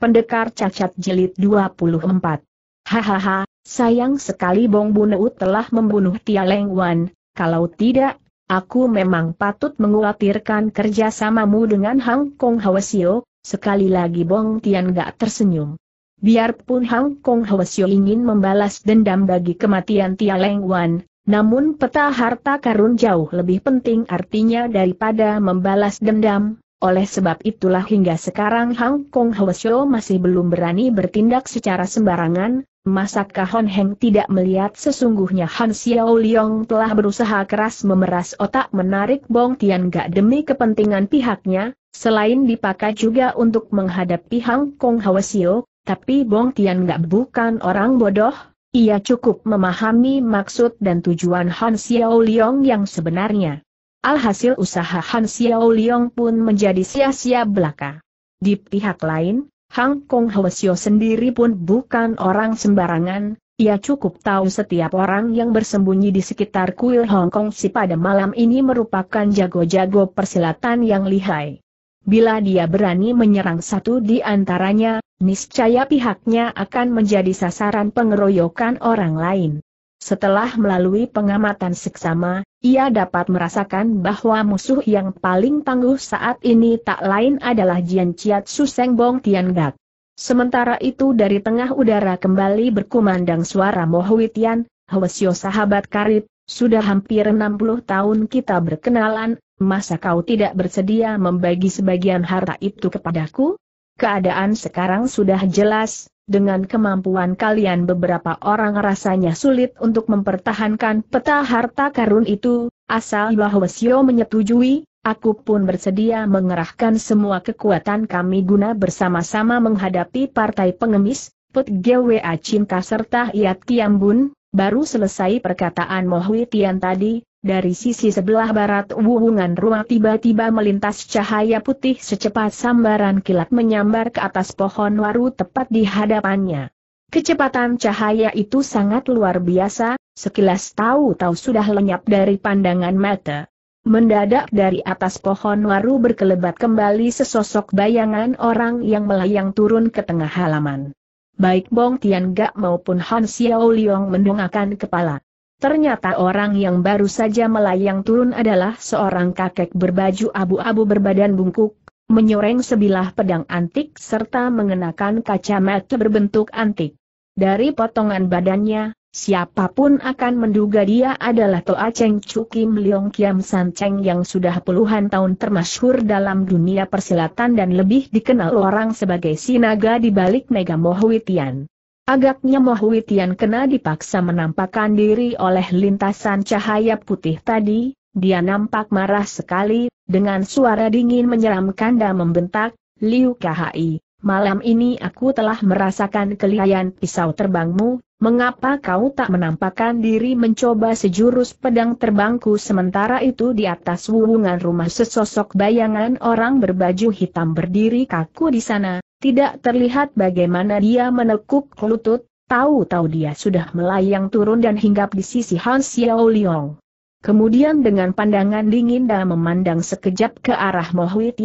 Pendekar Cacat Jilid 24 Hahaha, sayang sekali Bong Buneut telah membunuh Tia Leng Wan, kalau tidak, aku memang patut mengkhawatirkan kerjasamamu dengan Hang Kong Hwasio, sekali lagi Bong Tian gak tersenyum. Biarpun Hang Kong Hwasio ingin membalas dendam bagi kematian Tia Leng Wan, namun peta harta karun jauh lebih penting artinya daripada membalas dendam, oleh sebab itulah hingga sekarang Hang Kong Hwasyo masih belum berani bertindak secara sembarangan, masakkah Hon Heng tidak melihat sesungguhnya Han Xiao Liong telah berusaha keras memeras otak menarik Bong Tian Gak demi kepentingan pihaknya, selain dipakai juga untuk menghadapi Hang Kong Hwasyo, tapi Bong Tian Gak bukan orang bodoh, ia cukup memahami maksud dan tujuan Han Xiao Liong yang sebenarnya. Alhasil usaha Han Xiao Liang pun menjadi sia-sia belaka. Di pihak lain, Hang Kong Hwasyo sendiri pun bukan orang sembarangan, ia cukup tahu setiap orang yang bersembunyi di sekitar kuil Hong Kong si pada malam ini merupakan jago-jago persilatan yang lihai. Bila dia berani menyerang satu di antaranya, niscaya pihaknya akan menjadi sasaran pengeroyokan orang lain. Setelah melalui pengamatan seksama, ia dapat merasakan bahwa musuh yang paling tangguh saat ini tak lain adalah Jian Chiat Suseng Bong Gak. Sementara itu dari tengah udara kembali berkumandang suara Mohuitian, Hwasyo sahabat karib, sudah hampir 60 tahun kita berkenalan, masa kau tidak bersedia membagi sebagian harta itu kepadaku? Keadaan sekarang sudah jelas, dengan kemampuan kalian beberapa orang rasanya sulit untuk mempertahankan peta harta karun itu, asal Yahwesyo menyetujui, aku pun bersedia mengerahkan semua kekuatan kami guna bersama-sama menghadapi partai pengemis, Put Gwa Cinta serta Iat Kiambun, baru selesai perkataan Mohwi Tian tadi, dari sisi sebelah barat wuhungan ruang tiba-tiba melintas cahaya putih secepat sambaran kilat menyambar ke atas pohon waru tepat di hadapannya. Kecepatan cahaya itu sangat luar biasa, sekilas tahu-tahu sudah lenyap dari pandangan mata. Mendadak dari atas pohon waru berkelebat kembali sesosok bayangan orang yang melayang turun ke tengah halaman. Baik Bong Tian Gak maupun Han Xiao Liong mendongakkan kepala. Ternyata orang yang baru saja melayang turun adalah seorang kakek berbaju abu-abu berbadan bungkuk, menyoreng sebilah pedang antik serta mengenakan kacamata berbentuk antik. Dari potongan badannya, siapapun akan menduga dia adalah Toa Cheng Chu Kim Leong Kiam San Cheng yang sudah puluhan tahun termasyhur dalam dunia persilatan dan lebih dikenal orang sebagai sinaga di balik Mega Mohuitian. Agaknya Mohuitian kena dipaksa menampakkan diri oleh lintasan cahaya putih tadi, dia nampak marah sekali, dengan suara dingin menyeramkan dan membentak, Liu Kahai, malam ini aku telah merasakan kelihayan pisau terbangmu, mengapa kau tak menampakkan diri mencoba sejurus pedang terbangku sementara itu di atas wuwungan rumah sesosok bayangan orang berbaju hitam berdiri kaku di sana, tidak terlihat bagaimana dia menekuk lutut, tahu-tahu dia sudah melayang turun dan hinggap di sisi Han Xiao Liang. Kemudian dengan pandangan dingin dan memandang sekejap ke arah Mo Hui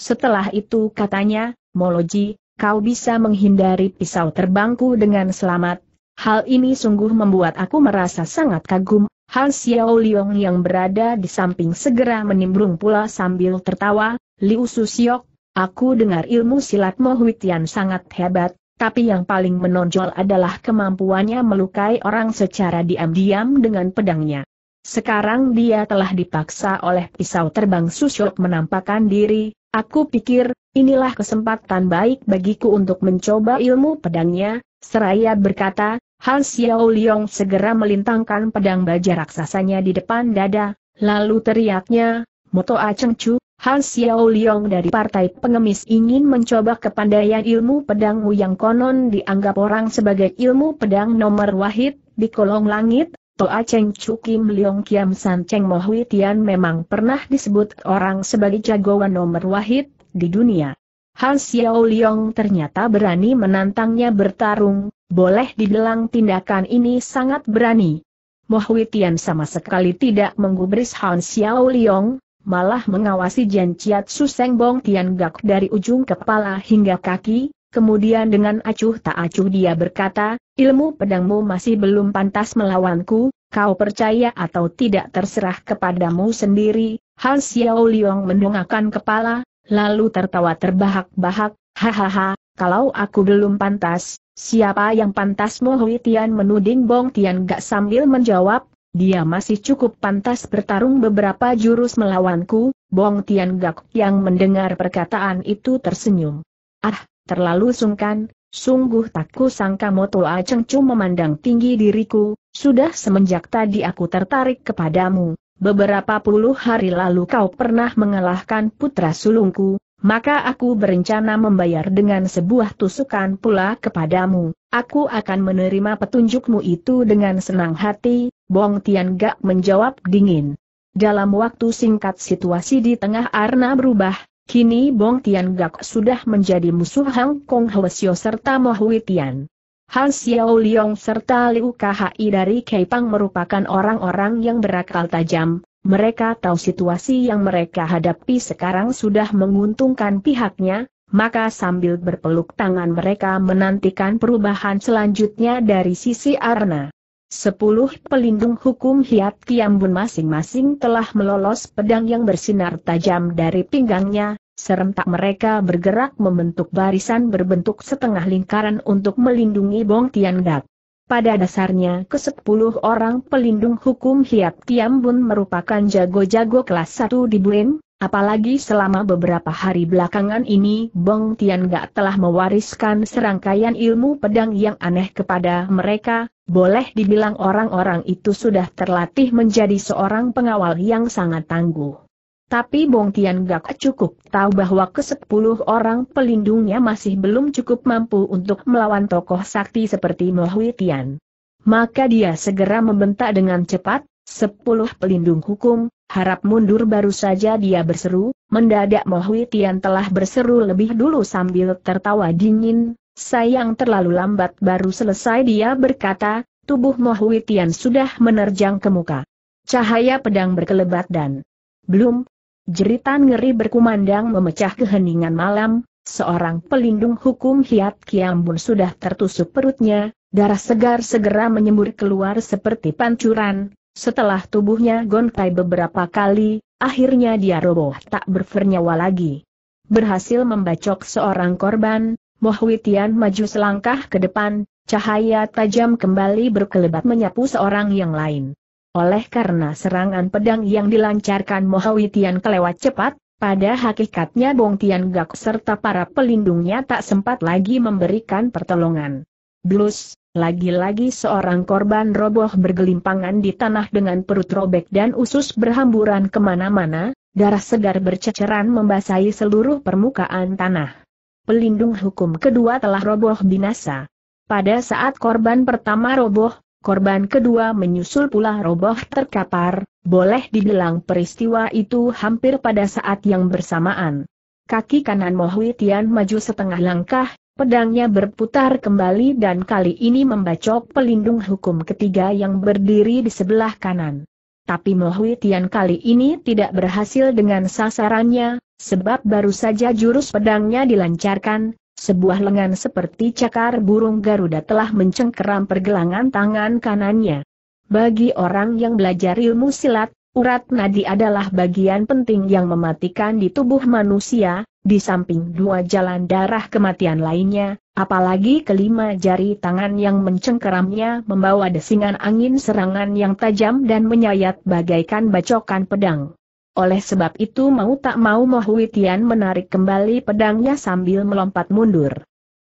setelah itu katanya, Moloji, kau bisa menghindari pisau terbangku dengan selamat. Hal ini sungguh membuat aku merasa sangat kagum. Han Xiao Liang yang berada di samping segera menimbrung pula sambil tertawa, Liu Susiok, Aku dengar ilmu silat Mohwitian sangat hebat, tapi yang paling menonjol adalah kemampuannya melukai orang secara diam-diam dengan pedangnya. Sekarang dia telah dipaksa oleh pisau terbang Susyok menampakkan diri, aku pikir, inilah kesempatan baik bagiku untuk mencoba ilmu pedangnya, seraya berkata, Han Xiao Liong segera melintangkan pedang baja raksasanya di depan dada, lalu teriaknya, Moto Acheng Chu, Han Xiao Liong dari partai pengemis ingin mencoba kepandaian ilmu pedang Wu yang konon dianggap orang sebagai ilmu pedang nomor wahid, di kolong langit, Toa Cheng Chu Kim Liong Kiam San Cheng Mo Hui Tian memang pernah disebut orang sebagai jagoan nomor wahid di dunia. Han Xiao Liong ternyata berani menantangnya bertarung, boleh dibilang tindakan ini sangat berani. Mo Hui Tian sama sekali tidak menggubris Han Xiao Liong, malah mengawasi Jian suseng bong Tian Gak dari ujung kepala hingga kaki, kemudian dengan acuh tak acuh dia berkata, ilmu pedangmu masih belum pantas melawanku, kau percaya atau tidak terserah kepadamu sendiri, Han Xiao Liang mendongakkan kepala, lalu tertawa terbahak-bahak, hahaha, kalau aku belum pantas, siapa yang pantas Mo Hui Tian menuding Bong Tian Gak sambil menjawab, dia masih cukup pantas bertarung beberapa jurus melawanku, Bong Tian Gak yang mendengar perkataan itu tersenyum. Ah, terlalu sungkan, sungguh tak sangka Moto A Chu memandang tinggi diriku, sudah semenjak tadi aku tertarik kepadamu, beberapa puluh hari lalu kau pernah mengalahkan putra sulungku, maka aku berencana membayar dengan sebuah tusukan pula kepadamu, aku akan menerima petunjukmu itu dengan senang hati, Bong Tian Gak menjawab dingin. Dalam waktu singkat situasi di tengah arna berubah, kini Bong Tian Gak sudah menjadi musuh Hang Kong Hwasyo serta Mo Hui Tian. Han Xiao Liong serta Liu Kahai dari Keipang merupakan orang-orang yang berakal tajam, mereka tahu situasi yang mereka hadapi sekarang sudah menguntungkan pihaknya, maka sambil berpeluk tangan mereka menantikan perubahan selanjutnya dari sisi Arna. Sepuluh pelindung hukum Hiat Kiambun masing-masing telah melolos pedang yang bersinar tajam dari pinggangnya, serentak mereka bergerak membentuk barisan berbentuk setengah lingkaran untuk melindungi Bong Tian Tiangdak. Pada dasarnya kesepuluh orang pelindung hukum Hiat Kiambun merupakan jago-jago kelas satu di Buin, Apalagi selama beberapa hari belakangan ini Bong Tian Gak telah mewariskan serangkaian ilmu pedang yang aneh kepada mereka, boleh dibilang orang-orang itu sudah terlatih menjadi seorang pengawal yang sangat tangguh. Tapi Bong Tian Gak cukup tahu bahwa kesepuluh orang pelindungnya masih belum cukup mampu untuk melawan tokoh sakti seperti Mohui Tian. Maka dia segera membentak dengan cepat, sepuluh pelindung hukum, Harap mundur baru saja dia berseru, mendadak Mohui Tian telah berseru lebih dulu sambil tertawa dingin, sayang terlalu lambat baru selesai dia berkata, tubuh Mohui Tian sudah menerjang ke muka. Cahaya pedang berkelebat dan belum. Jeritan ngeri berkumandang memecah keheningan malam, seorang pelindung hukum Hiat Kiambun sudah tertusuk perutnya, Darah segar segera menyembur keluar seperti pancuran, setelah tubuhnya gontai beberapa kali, akhirnya dia roboh tak bernyawa lagi. Berhasil membacok seorang korban, Mohwitian maju selangkah ke depan, cahaya tajam kembali berkelebat menyapu seorang yang lain. Oleh karena serangan pedang yang dilancarkan Mohwitian kelewat cepat, pada hakikatnya Bong Tian Gak serta para pelindungnya tak sempat lagi memberikan pertolongan. Blus, lagi-lagi seorang korban roboh bergelimpangan di tanah dengan perut robek dan usus berhamburan kemana-mana, darah segar berceceran membasahi seluruh permukaan tanah. Pelindung hukum kedua telah roboh binasa. Pada saat korban pertama roboh, korban kedua menyusul pula roboh terkapar, boleh dibilang peristiwa itu hampir pada saat yang bersamaan. Kaki kanan Mohwi Tian maju setengah langkah, Pedangnya berputar kembali dan kali ini membacok pelindung hukum ketiga yang berdiri di sebelah kanan. Tapi Mohui Tian kali ini tidak berhasil dengan sasarannya, sebab baru saja jurus pedangnya dilancarkan, sebuah lengan seperti cakar burung Garuda telah mencengkeram pergelangan tangan kanannya. Bagi orang yang belajar ilmu silat, Urat nadi adalah bagian penting yang mematikan di tubuh manusia, di samping dua jalan darah kematian lainnya, apalagi kelima jari tangan yang mencengkeramnya membawa desingan angin serangan yang tajam dan menyayat bagaikan bacokan pedang. Oleh sebab itu mau tak mau Mohuitian menarik kembali pedangnya sambil melompat mundur.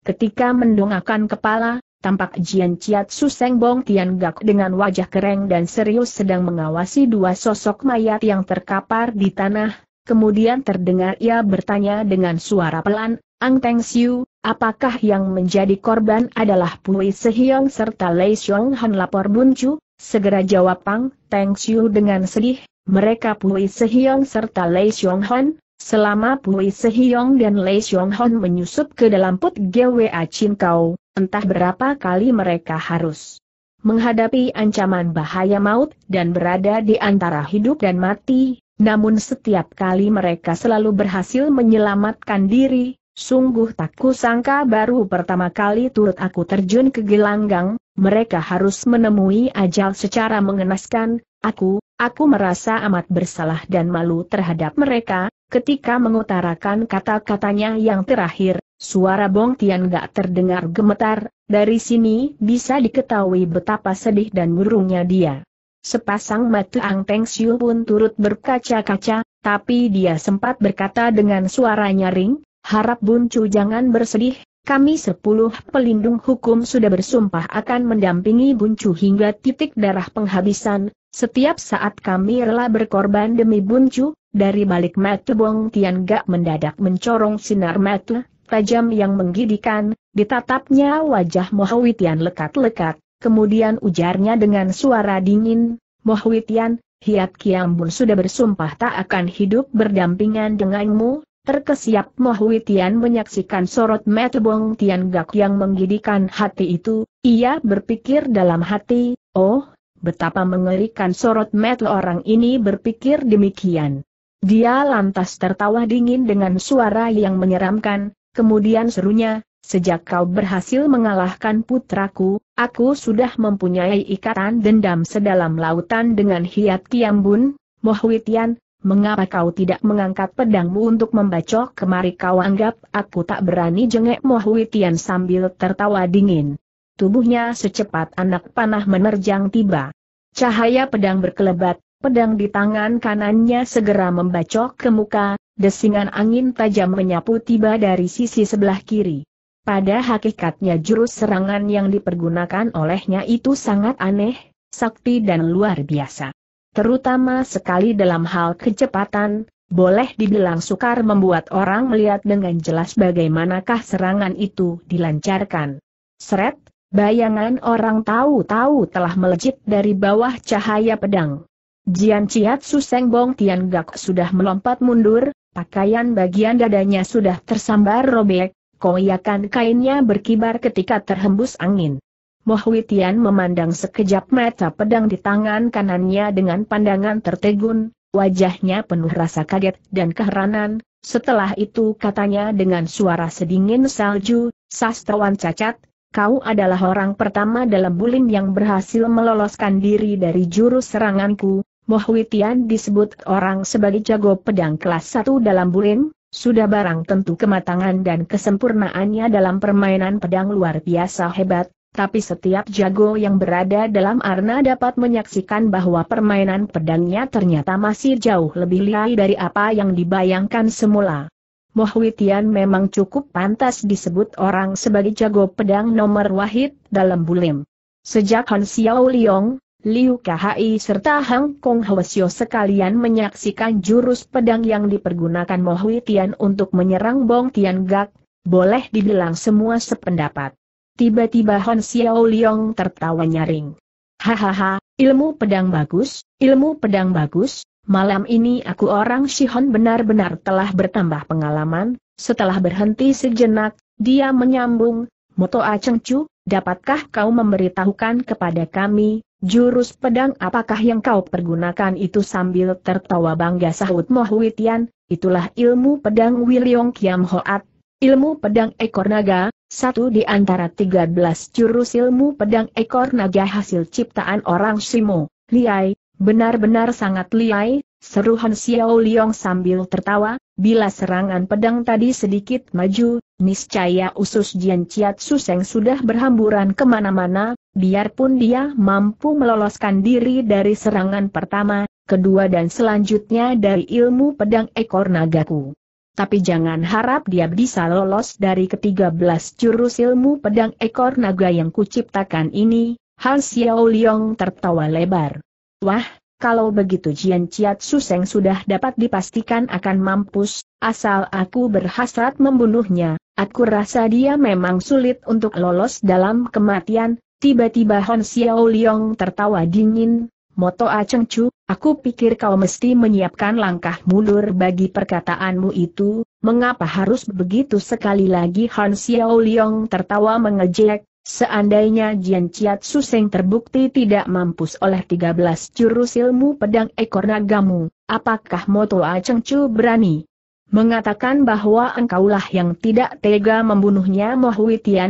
Ketika mendongakkan kepala, tampak Jian Ciat Suseng Bong Tian Gak dengan wajah kering dan serius sedang mengawasi dua sosok mayat yang terkapar di tanah, kemudian terdengar ia bertanya dengan suara pelan, Ang Teng Siu, apakah yang menjadi korban adalah Pui Sehyong serta Lei Xiong Han lapor Buncu? Segera jawab Pang Teng Siu dengan sedih, mereka Pui Sehyong serta Lei Xiong Han, selama Pui Sehyong dan Lei Xiong Han menyusup ke dalam put GWA Kau. Entah berapa kali mereka harus menghadapi ancaman bahaya maut dan berada di antara hidup dan mati, namun setiap kali mereka selalu berhasil menyelamatkan diri, sungguh tak kusangka baru pertama kali turut aku terjun ke gelanggang, mereka harus menemui ajal secara mengenaskan, aku, aku merasa amat bersalah dan malu terhadap mereka, ketika mengutarakan kata-katanya yang terakhir, Suara Bong Tian gak terdengar gemetar, dari sini bisa diketahui betapa sedih dan murungnya dia. Sepasang mata Ang Peng Siu pun turut berkaca-kaca, tapi dia sempat berkata dengan suara nyaring, harap Chu jangan bersedih, kami sepuluh pelindung hukum sudah bersumpah akan mendampingi Chu hingga titik darah penghabisan, setiap saat kami rela berkorban demi Chu. dari balik mata Bong Tian Gak mendadak mencorong sinar mata, tajam yang menggidikan, ditatapnya wajah Mohawitian lekat-lekat, kemudian ujarnya dengan suara dingin, Mohawitian, Hiat Kiambun sudah bersumpah tak akan hidup berdampingan denganmu, terkesiap Mohawitian menyaksikan sorot Metebong Gak yang menggidikan hati itu, ia berpikir dalam hati, oh, betapa mengerikan sorot mata orang ini berpikir demikian. Dia lantas tertawa dingin dengan suara yang menyeramkan, Kemudian serunya, sejak kau berhasil mengalahkan putraku, aku sudah mempunyai ikatan dendam sedalam lautan dengan Hiat Kiambun, Mohwitian, mengapa kau tidak mengangkat pedangmu untuk membacok kemari kau anggap aku tak berani jengek Mohwitian sambil tertawa dingin. Tubuhnya secepat anak panah menerjang tiba. Cahaya pedang berkelebat, Pedang di tangan kanannya segera membacok ke muka, desingan angin tajam menyapu tiba dari sisi sebelah kiri. Pada hakikatnya jurus serangan yang dipergunakan olehnya itu sangat aneh, sakti dan luar biasa. Terutama sekali dalam hal kecepatan, boleh dibilang sukar membuat orang melihat dengan jelas bagaimanakah serangan itu dilancarkan. Seret, bayangan orang tahu-tahu telah melejit dari bawah cahaya pedang. Jian suseng bong Tian Gak sudah melompat mundur, pakaian bagian dadanya sudah tersambar robek, koyakan kainnya berkibar ketika terhembus angin. Mohwi Tian memandang sekejap mata pedang di tangan kanannya dengan pandangan tertegun, wajahnya penuh rasa kaget dan keheranan, setelah itu katanya dengan suara sedingin salju, sastrawan cacat, kau adalah orang pertama dalam bulim yang berhasil meloloskan diri dari jurus seranganku, Mohwitian disebut orang sebagai jago pedang kelas satu dalam bulim. sudah barang tentu kematangan dan kesempurnaannya dalam permainan pedang luar biasa hebat, tapi setiap jago yang berada dalam arna dapat menyaksikan bahwa permainan pedangnya ternyata masih jauh lebih lihai dari apa yang dibayangkan semula. Mohwitian memang cukup pantas disebut orang sebagai jago pedang nomor wahid dalam bulim. Sejak Han Xiao Liong, Liu Kai serta Hang Kong Hwasyo sekalian menyaksikan jurus pedang yang dipergunakan Mo Hui Tian untuk menyerang Bong Tian Gak, boleh dibilang semua sependapat. Tiba-tiba Han Xiao Liong tertawa nyaring. Hahaha, ilmu pedang bagus, ilmu pedang bagus, malam ini aku orang Shihon benar-benar telah bertambah pengalaman, setelah berhenti sejenak, dia menyambung, Moto A Cheng Chu, dapatkah kau memberitahukan kepada kami, Jurus pedang apakah yang kau pergunakan itu sambil tertawa bangga sahut Mohuitian. itulah ilmu pedang Wiliong Kiam Hoat, ilmu pedang ekor naga, satu di antara tiga belas jurus ilmu pedang ekor naga hasil ciptaan orang Simo, Liai, Benar-benar sangat liai, seru Han Xiao Liong sambil tertawa, bila serangan pedang tadi sedikit maju, niscaya usus Jian Chiat Suseng sudah berhamburan kemana-mana, biarpun dia mampu meloloskan diri dari serangan pertama, kedua dan selanjutnya dari ilmu pedang ekor nagaku. Tapi jangan harap dia bisa lolos dari ketiga belas jurus ilmu pedang ekor naga yang kuciptakan ini, Han Xiao Liong tertawa lebar. Wah, kalau begitu Jian Ciat Suseng sudah dapat dipastikan akan mampus, asal aku berhasrat membunuhnya, aku rasa dia memang sulit untuk lolos dalam kematian, tiba-tiba Hon Xiao Liong tertawa dingin, Moto A Cheng Chu, aku pikir kau mesti menyiapkan langkah mundur bagi perkataanmu itu, mengapa harus begitu sekali lagi Han Xiao Liong tertawa mengejek, Seandainya Jian Chiat Suseng terbukti tidak mampus oleh 13 jurus ilmu pedang ekor nagamu, apakah Moto Aceng Chu berani? Mengatakan bahwa engkaulah yang tidak tega membunuhnya Moh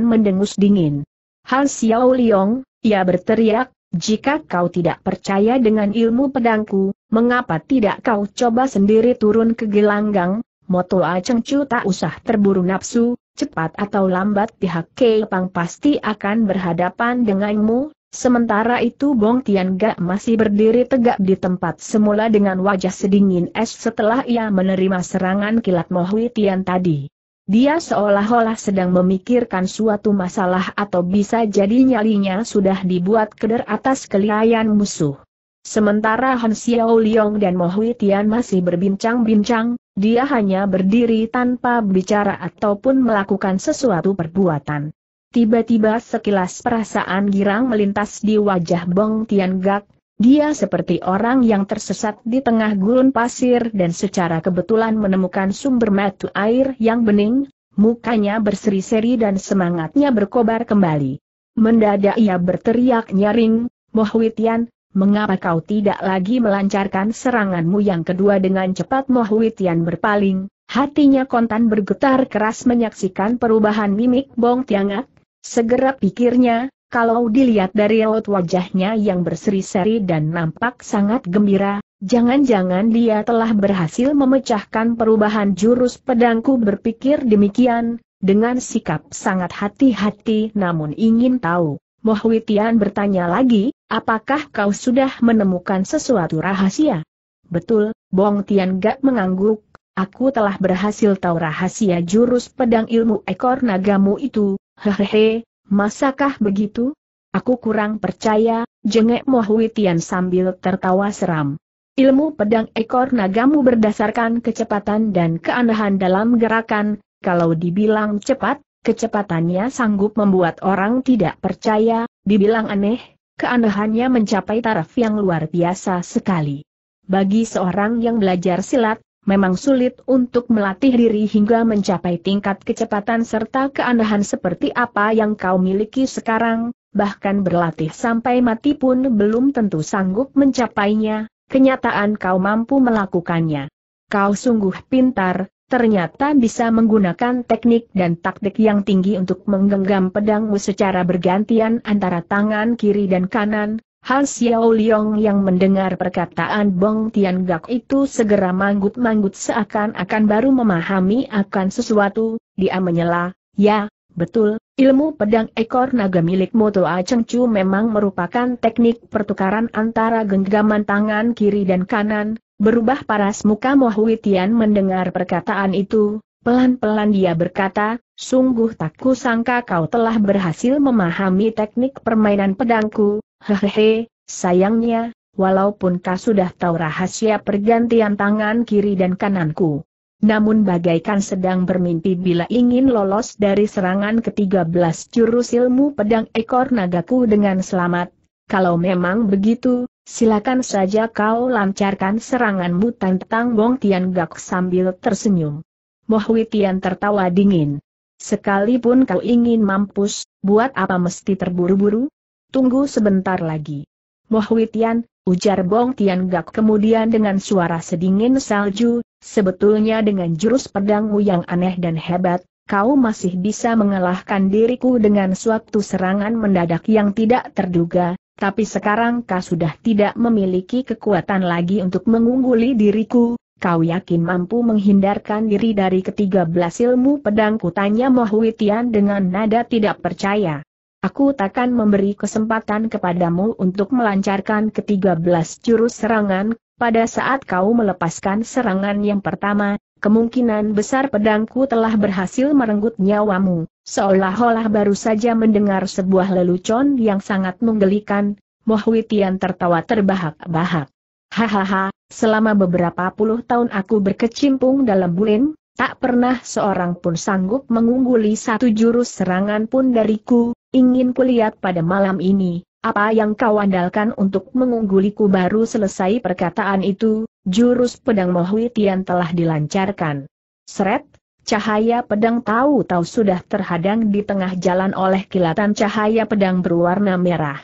mendengus dingin. Han Xiao Liong, ia berteriak, jika kau tidak percaya dengan ilmu pedangku, mengapa tidak kau coba sendiri turun ke gelanggang, Moto Aceng Chu tak usah terburu nafsu, cepat atau lambat pihak Pang pasti akan berhadapan denganmu, sementara itu Bong Tian Gak masih berdiri tegak di tempat semula dengan wajah sedingin es setelah ia menerima serangan kilat Mohui Tian tadi. Dia seolah-olah sedang memikirkan suatu masalah atau bisa jadi nyalinya sudah dibuat keder atas kelihayan musuh. Sementara Han Xiao Liong dan Mo Tian masih berbincang-bincang, dia hanya berdiri tanpa bicara ataupun melakukan sesuatu perbuatan. Tiba-tiba sekilas perasaan girang melintas di wajah Bong Tian Gak, dia seperti orang yang tersesat di tengah gurun pasir dan secara kebetulan menemukan sumber mata air yang bening, mukanya berseri-seri dan semangatnya berkobar kembali. Mendadak ia berteriak nyaring, Moh Witian, mengapa kau tidak lagi melancarkan seranganmu yang kedua dengan cepat Moh Witian berpaling, hatinya kontan bergetar keras menyaksikan perubahan mimik Bong Tiangak, segera pikirnya, kalau dilihat dari raut wajahnya yang berseri-seri dan nampak sangat gembira, jangan-jangan dia telah berhasil memecahkan perubahan jurus pedangku berpikir demikian, dengan sikap sangat hati-hati namun ingin tahu. Moh Witian bertanya lagi, Apakah kau sudah menemukan sesuatu rahasia? Betul, Bong Tian Gak mengangguk, aku telah berhasil tahu rahasia jurus pedang ilmu ekor nagamu itu, hehehe, masakah begitu? Aku kurang percaya, jengek Mohui Tian sambil tertawa seram. Ilmu pedang ekor nagamu berdasarkan kecepatan dan keanehan dalam gerakan, kalau dibilang cepat, kecepatannya sanggup membuat orang tidak percaya, dibilang aneh, keanehannya mencapai taraf yang luar biasa sekali. Bagi seorang yang belajar silat, memang sulit untuk melatih diri hingga mencapai tingkat kecepatan serta keanehan seperti apa yang kau miliki sekarang, bahkan berlatih sampai mati pun belum tentu sanggup mencapainya, kenyataan kau mampu melakukannya. Kau sungguh pintar, ternyata bisa menggunakan teknik dan taktik yang tinggi untuk menggenggam pedangmu secara bergantian antara tangan kiri dan kanan. Han Xiao Liong yang mendengar perkataan Bong Tian Gak itu segera manggut-manggut seakan-akan baru memahami akan sesuatu, dia menyela, ya, betul, ilmu pedang ekor naga milik Moto A Cheng Chu memang merupakan teknik pertukaran antara genggaman tangan kiri dan kanan, Berubah paras muka Mohui Tian mendengar perkataan itu, pelan-pelan dia berkata, sungguh tak kusangka kau telah berhasil memahami teknik permainan pedangku, hehehe, sayangnya, walaupun kau sudah tahu rahasia pergantian tangan kiri dan kananku. Namun bagaikan sedang bermimpi bila ingin lolos dari serangan ke-13 jurus ilmu pedang ekor nagaku dengan selamat, kalau memang begitu, Silakan saja kau lancarkan seranganmu tentang Bong Tian Gak sambil tersenyum. Moh Tian tertawa dingin. Sekalipun kau ingin mampus, buat apa mesti terburu-buru? Tunggu sebentar lagi. Moh Tian, ujar Bong Tian Gak kemudian dengan suara sedingin salju, sebetulnya dengan jurus pedangmu yang aneh dan hebat, kau masih bisa mengalahkan diriku dengan suatu serangan mendadak yang tidak terduga, tapi sekarang kau sudah tidak memiliki kekuatan lagi untuk mengungguli diriku, kau yakin mampu menghindarkan diri dari ketiga belas ilmu pedangku tanya Mohuitian dengan nada tidak percaya. Aku takkan memberi kesempatan kepadamu untuk melancarkan ketiga belas jurus serangan, pada saat kau melepaskan serangan yang pertama, kemungkinan besar pedangku telah berhasil merenggut nyawamu. Seolah-olah baru saja mendengar sebuah lelucon yang sangat menggelikan, Mohwitian tertawa terbahak-bahak. Hahaha, selama beberapa puluh tahun aku berkecimpung dalam bulin, tak pernah seorang pun sanggup mengungguli satu jurus serangan pun dariku, ingin kulihat pada malam ini, apa yang kau andalkan untuk mengungguliku baru selesai perkataan itu, jurus pedang Mohwitian telah dilancarkan. Seret, Cahaya pedang tahu-tahu sudah terhadang di tengah jalan oleh kilatan cahaya pedang berwarna merah.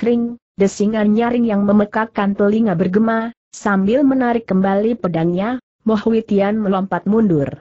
Kring, desingan nyaring yang memekakkan telinga bergema, sambil menarik kembali pedangnya, Moh Witian melompat mundur.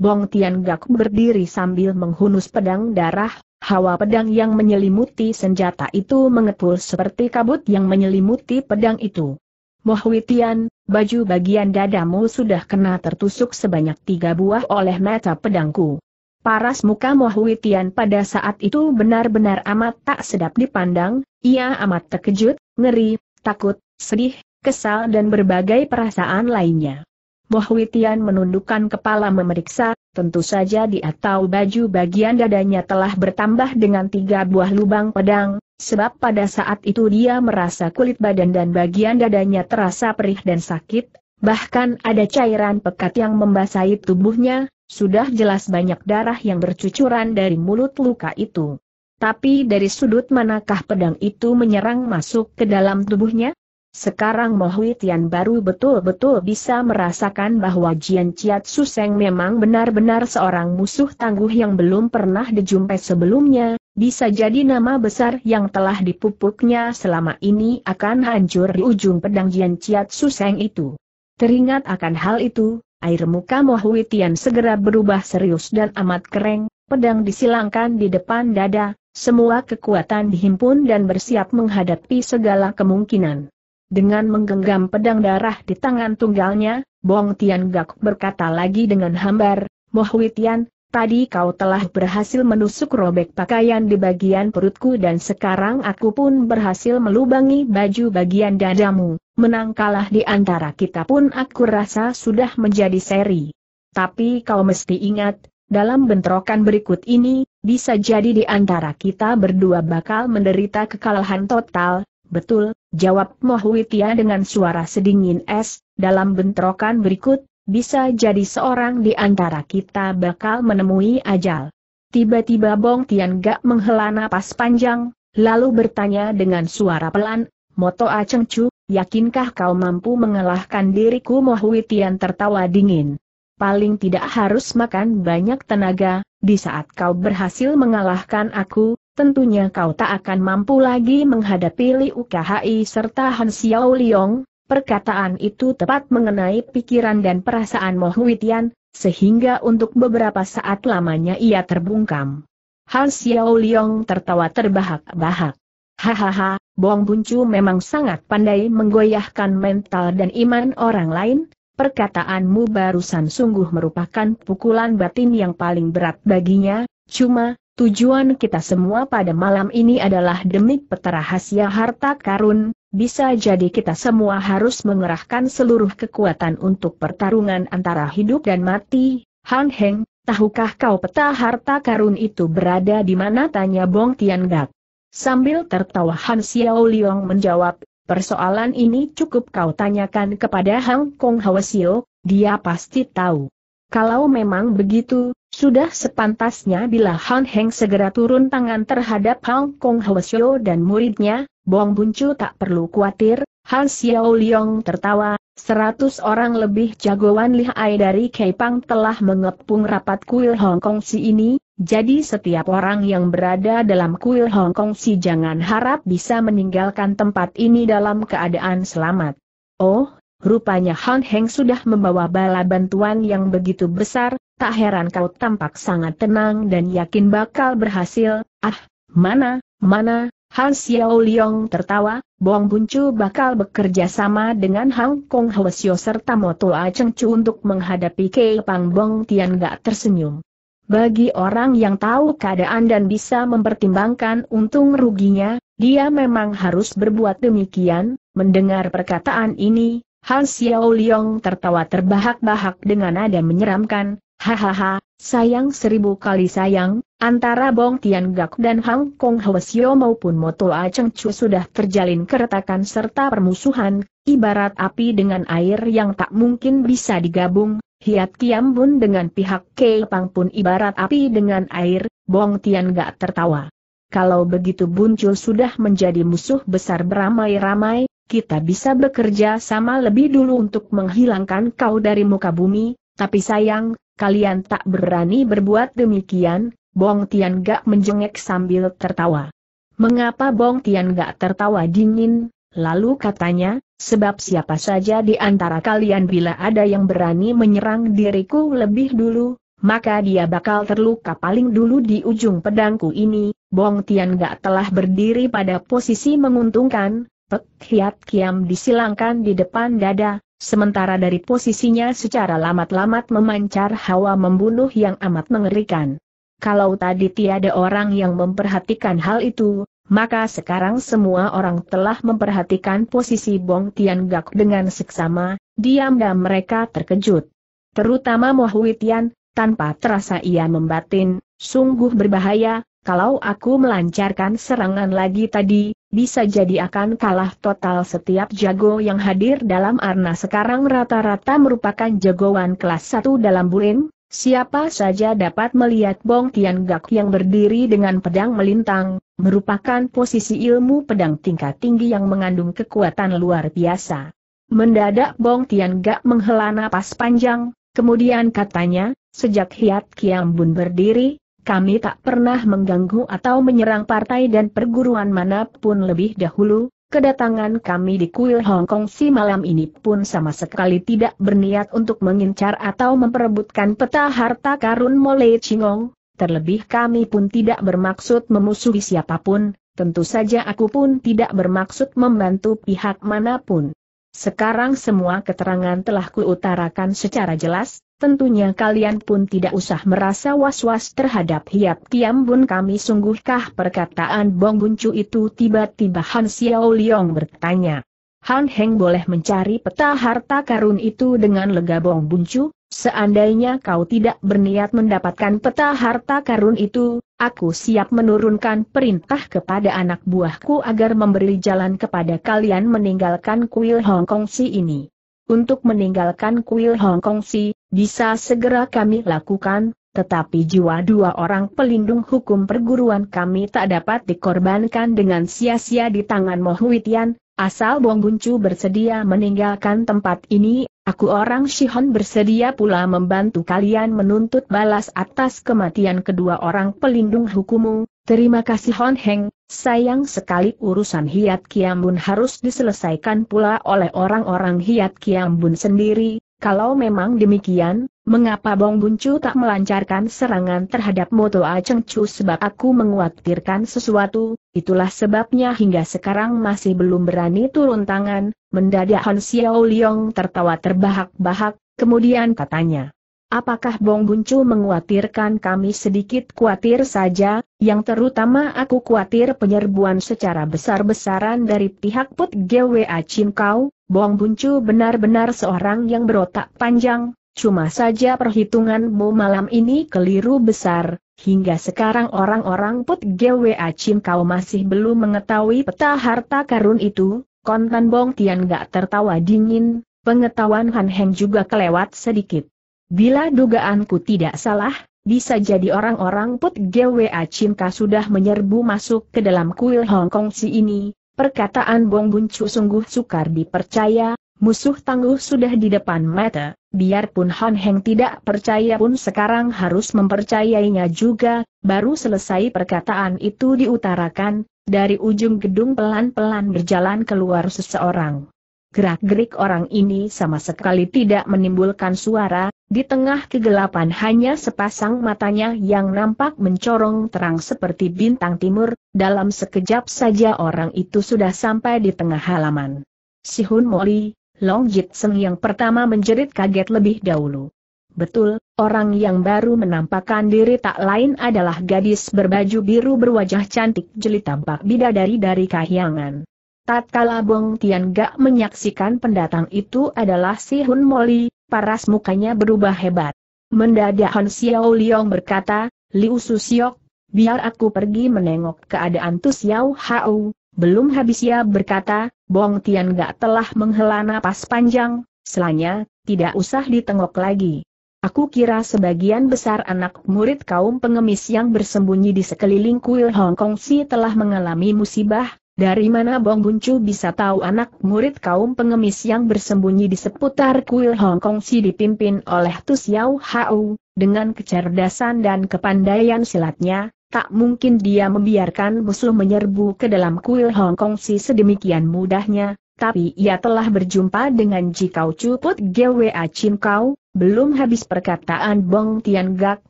Bong Tian Gak berdiri sambil menghunus pedang darah, hawa pedang yang menyelimuti senjata itu mengepul seperti kabut yang menyelimuti pedang itu. Mohwitian, baju bagian dadamu sudah kena tertusuk sebanyak tiga buah oleh mata pedangku. Paras muka Mohwitian pada saat itu benar-benar amat tak sedap dipandang, ia amat terkejut, ngeri, takut, sedih, kesal dan berbagai perasaan lainnya. Mohwitian menundukkan kepala memeriksa, tentu saja di atau baju bagian dadanya telah bertambah dengan tiga buah lubang pedang, Sebab pada saat itu dia merasa kulit badan dan bagian dadanya terasa perih dan sakit, bahkan ada cairan pekat yang membasahi tubuhnya, sudah jelas banyak darah yang bercucuran dari mulut luka itu. Tapi dari sudut manakah pedang itu menyerang masuk ke dalam tubuhnya? Sekarang Mohui Tian baru betul-betul bisa merasakan bahwa Jian Chiat Suseng memang benar-benar seorang musuh tangguh yang belum pernah dijumpai sebelumnya, bisa jadi nama besar yang telah dipupuknya selama ini akan hancur di ujung pedang Jian Ciat Suseng itu. Teringat akan hal itu, air muka Mohuitian segera berubah serius dan amat kering, pedang disilangkan di depan dada, semua kekuatan dihimpun dan bersiap menghadapi segala kemungkinan. Dengan menggenggam pedang darah di tangan tunggalnya, Bong Tian Gak berkata lagi dengan hambar, Mohuitian. Tadi kau telah berhasil menusuk robek pakaian di bagian perutku dan sekarang aku pun berhasil melubangi baju bagian dadamu. Menang kalah di antara kita pun aku rasa sudah menjadi seri. Tapi kau mesti ingat, dalam bentrokan berikut ini, bisa jadi di antara kita berdua bakal menderita kekalahan total, betul, jawab Mohuitia dengan suara sedingin es, dalam bentrokan berikut, bisa jadi seorang di antara kita bakal menemui ajal. Tiba-tiba Bong Tian Gak menghela napas panjang, lalu bertanya dengan suara pelan, Moto A Cheng Chu, yakinkah kau mampu mengalahkan diriku Mohuitian Tian tertawa dingin. Paling tidak harus makan banyak tenaga, di saat kau berhasil mengalahkan aku, tentunya kau tak akan mampu lagi menghadapi Liu Khi serta Han Xiao Liong, Perkataan itu tepat mengenai pikiran dan perasaan Mohuitian, sehingga untuk beberapa saat lamanya ia terbungkam. Hal Xiao Liong tertawa terbahak-bahak. Hahaha, Bong Buncu memang sangat pandai menggoyahkan mental dan iman orang lain, perkataanmu barusan sungguh merupakan pukulan batin yang paling berat baginya, cuma, Tujuan kita semua pada malam ini adalah demi peta rahasia harta karun, bisa jadi kita semua harus mengerahkan seluruh kekuatan untuk pertarungan antara hidup dan mati. Han Heng, tahukah kau peta harta karun itu berada di mana tanya Bong Tian Gak? Sambil tertawa Han Xiao Liang menjawab, persoalan ini cukup kau tanyakan kepada Hang Kong Hwa Sio, dia pasti tahu. Kalau memang begitu, sudah sepantasnya bila Han Heng segera turun tangan terhadap Hong Kong Hwasyo dan muridnya, Bong Buncu tak perlu khawatir, Han Xiao Liong tertawa, seratus orang lebih jagoan lihai dari Keipang telah mengepung rapat kuil Hong Kong Si ini, jadi setiap orang yang berada dalam kuil Hong Kong Si jangan harap bisa meninggalkan tempat ini dalam keadaan selamat. Oh, Rupanya Han Heng sudah membawa bala bantuan yang begitu besar, tak heran kau tampak sangat tenang dan yakin bakal berhasil. Ah, mana, mana, Han Xiao Liang tertawa, Bong Buncu bakal bekerja sama dengan Hang Kong Hwasyo serta Moto A Cheng Chu untuk menghadapi Kei Pang Bong Tian gak tersenyum. Bagi orang yang tahu keadaan dan bisa mempertimbangkan untung ruginya, dia memang harus berbuat demikian, mendengar perkataan ini, Han Xiao Liong tertawa terbahak-bahak dengan nada menyeramkan, hahaha, sayang seribu kali sayang, antara Bong Tian Gak dan Hang Kong Sio maupun Moto A Cheng Chu sudah terjalin keretakan serta permusuhan, ibarat api dengan air yang tak mungkin bisa digabung, Hiat Kiam Bun dengan pihak Kei Pang pun ibarat api dengan air, Bong Tian Gak tertawa. Kalau begitu Bun Chul sudah menjadi musuh besar beramai-ramai, kita bisa bekerja sama lebih dulu untuk menghilangkan kau dari muka bumi, tapi sayang, kalian tak berani berbuat demikian, Bong Tian Gak menjengek sambil tertawa. Mengapa Bong Tian Gak tertawa dingin? Lalu katanya, sebab siapa saja di antara kalian bila ada yang berani menyerang diriku lebih dulu, maka dia bakal terluka paling dulu di ujung pedangku ini. Bong Tian Gak telah berdiri pada posisi menguntungkan, Pek Hiat Kiam disilangkan di depan dada, sementara dari posisinya secara lamat-lamat memancar hawa membunuh yang amat mengerikan. Kalau tadi tiada orang yang memperhatikan hal itu, maka sekarang semua orang telah memperhatikan posisi Bong Tian Gak dengan seksama, diam-diam mereka terkejut. Terutama Mohuitian. tanpa terasa ia membatin, sungguh berbahaya, kalau aku melancarkan serangan lagi tadi, bisa jadi akan kalah total setiap jago yang hadir dalam arna sekarang rata-rata merupakan jagoan kelas 1 dalam burin, siapa saja dapat melihat Bong Tian Gak yang berdiri dengan pedang melintang, merupakan posisi ilmu pedang tingkat tinggi yang mengandung kekuatan luar biasa. Mendadak Bong Tian Gak menghela napas panjang, kemudian katanya, sejak Hiat Kiam Bun berdiri, kami tak pernah mengganggu atau menyerang partai dan perguruan manapun lebih dahulu, kedatangan kami di kuil Hong Kong si malam ini pun sama sekali tidak berniat untuk mengincar atau memperebutkan peta harta karun Mole Chingong, terlebih kami pun tidak bermaksud memusuhi siapapun, tentu saja aku pun tidak bermaksud membantu pihak manapun. Sekarang semua keterangan telah kuutarakan secara jelas, Tentunya kalian pun tidak usah merasa was-was terhadap Hiap Tiam Bun kami sungguhkah perkataan Bong Guncu itu tiba-tiba Han Xiao Liong bertanya. Han Heng boleh mencari peta harta karun itu dengan lega Bong Buncu, seandainya kau tidak berniat mendapatkan peta harta karun itu, aku siap menurunkan perintah kepada anak buahku agar memberi jalan kepada kalian meninggalkan kuil Hong Kong si ini untuk meninggalkan kuil Hong Kong Si, bisa segera kami lakukan, tetapi jiwa dua orang pelindung hukum perguruan kami tak dapat dikorbankan dengan sia-sia di tangan Mohuitian, asal Bong Buncu bersedia meninggalkan tempat ini, aku orang Shihon bersedia pula membantu kalian menuntut balas atas kematian kedua orang pelindung hukummu. terima kasih Hon Heng, Sayang sekali urusan Hiat Kiambun harus diselesaikan pula oleh orang-orang Hiat Kiambun sendiri, kalau memang demikian, mengapa Bong Buncu tak melancarkan serangan terhadap Moto Aceng Chu sebab aku menguatirkan sesuatu, itulah sebabnya hingga sekarang masih belum berani turun tangan, mendadak Han Xiao Liong tertawa terbahak-bahak, kemudian katanya. Apakah Bong Buncu menguatirkan kami sedikit kuatir saja, yang terutama aku kuatir penyerbuan secara besar-besaran dari pihak Put GWA Kau. Bong Buncu benar-benar seorang yang berotak panjang, cuma saja perhitunganmu malam ini keliru besar, hingga sekarang orang-orang Put GWA Kau masih belum mengetahui peta harta karun itu, kontan Bong Tian gak tertawa dingin, pengetahuan Han Heng juga kelewat sedikit. Bila dugaanku tidak salah, bisa jadi orang-orang Put GWA Cinka sudah menyerbu masuk ke dalam kuil Hong Kong si ini, perkataan Bong Buncu sungguh sukar dipercaya, musuh tangguh sudah di depan mata, biarpun Han Heng tidak percaya pun sekarang harus mempercayainya juga, baru selesai perkataan itu diutarakan, dari ujung gedung pelan-pelan berjalan keluar seseorang gerak-gerik orang ini sama sekali tidak menimbulkan suara, di tengah kegelapan hanya sepasang matanya yang nampak mencorong terang seperti bintang timur, dalam sekejap saja orang itu sudah sampai di tengah halaman. Si Hun Moli, Long Jit Seng yang pertama menjerit kaget lebih dahulu. Betul, orang yang baru menampakkan diri tak lain adalah gadis berbaju biru berwajah cantik jeli tampak bidadari dari kahyangan. Tatkala Bong Tian Gak menyaksikan pendatang itu adalah si Hun Moli, paras mukanya berubah hebat. Mendadak Han Xiao Liong berkata, Liu Susyok, biar aku pergi menengok keadaan Tu Xiao Hao. Belum habis ia berkata, Bong Tian Gak telah menghela napas panjang, selanya, tidak usah ditengok lagi. Aku kira sebagian besar anak murid kaum pengemis yang bersembunyi di sekeliling kuil Hong Kong Si telah mengalami musibah, dari mana Bong Buncu bisa tahu anak murid kaum pengemis yang bersembunyi di seputar kuil Hong Kong si dipimpin oleh Tu Xiao Hau, dengan kecerdasan dan kepandaian silatnya, tak mungkin dia membiarkan musuh menyerbu ke dalam kuil Hong Kong si sedemikian mudahnya, tapi ia telah berjumpa dengan Ji Jikau Cuput Gwa Chin Kau, belum habis perkataan Bong Tian Gak,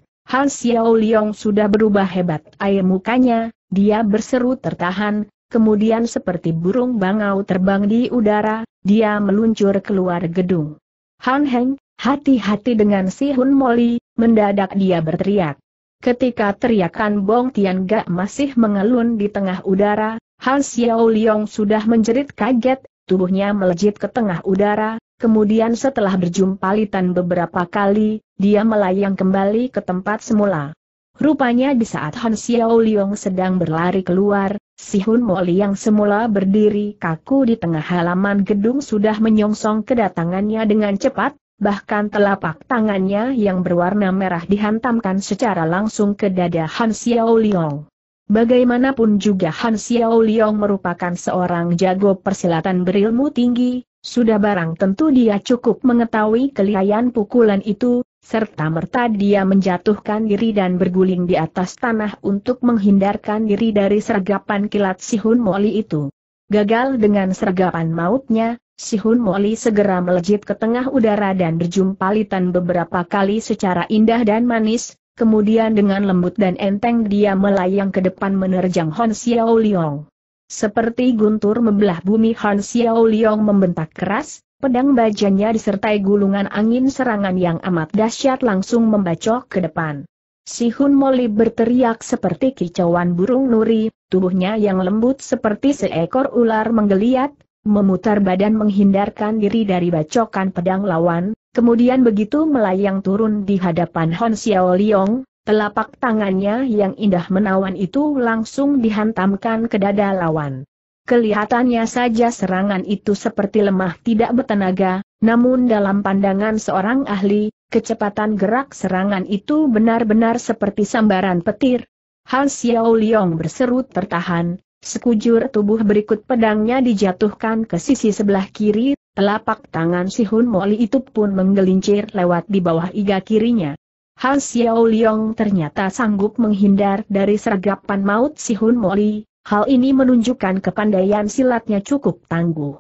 Han Xiao Liong sudah berubah hebat air mukanya, dia berseru tertahan, kemudian seperti burung bangau terbang di udara, dia meluncur keluar gedung. Han Heng, hati-hati dengan si Hun Moli, mendadak dia berteriak. Ketika teriakan Bong Tian Gak masih mengelun di tengah udara, Han Xiao Liong sudah menjerit kaget, tubuhnya melejit ke tengah udara, kemudian setelah berjumpa berjumpalitan beberapa kali, dia melayang kembali ke tempat semula. Rupanya di saat Han Xiao Liong sedang berlari keluar, si Hun Mo yang semula berdiri kaku di tengah halaman gedung sudah menyongsong kedatangannya dengan cepat, bahkan telapak tangannya yang berwarna merah dihantamkan secara langsung ke dada Han Xiao Liong. Bagaimanapun juga Han Xiao Liong merupakan seorang jago persilatan berilmu tinggi, sudah barang tentu dia cukup mengetahui kelihayan pukulan itu, serta-merta dia menjatuhkan diri dan berguling di atas tanah untuk menghindarkan diri dari sergapan kilat Si Hun Moli itu. Gagal dengan sergapan mautnya, Si Hun Moli segera melejit ke tengah udara dan berjumpa litan beberapa kali secara indah dan manis, kemudian dengan lembut dan enteng dia melayang ke depan menerjang Hon Xiao Liong. Seperti guntur membelah bumi Han Xiao Liong membentak keras, Pedang bajanya disertai gulungan angin serangan yang amat dahsyat langsung membacok ke depan. Si Hun Moli berteriak seperti kicauan burung nuri, tubuhnya yang lembut seperti seekor ular menggeliat, memutar badan menghindarkan diri dari bacokan pedang lawan, kemudian begitu melayang turun di hadapan Hon Xiao Liong, telapak tangannya yang indah menawan itu langsung dihantamkan ke dada lawan. Kelihatannya saja serangan itu seperti lemah tidak bertenaga, namun dalam pandangan seorang ahli, kecepatan gerak serangan itu benar-benar seperti sambaran petir. Han Xiao Liong berseru tertahan, sekujur tubuh berikut pedangnya dijatuhkan ke sisi sebelah kiri, telapak tangan si Hun Moli itu pun menggelincir lewat di bawah iga kirinya. Han Xiao Liong ternyata sanggup menghindar dari sergapan maut si Hun Moli, hal ini menunjukkan kepandaian silatnya cukup tangguh.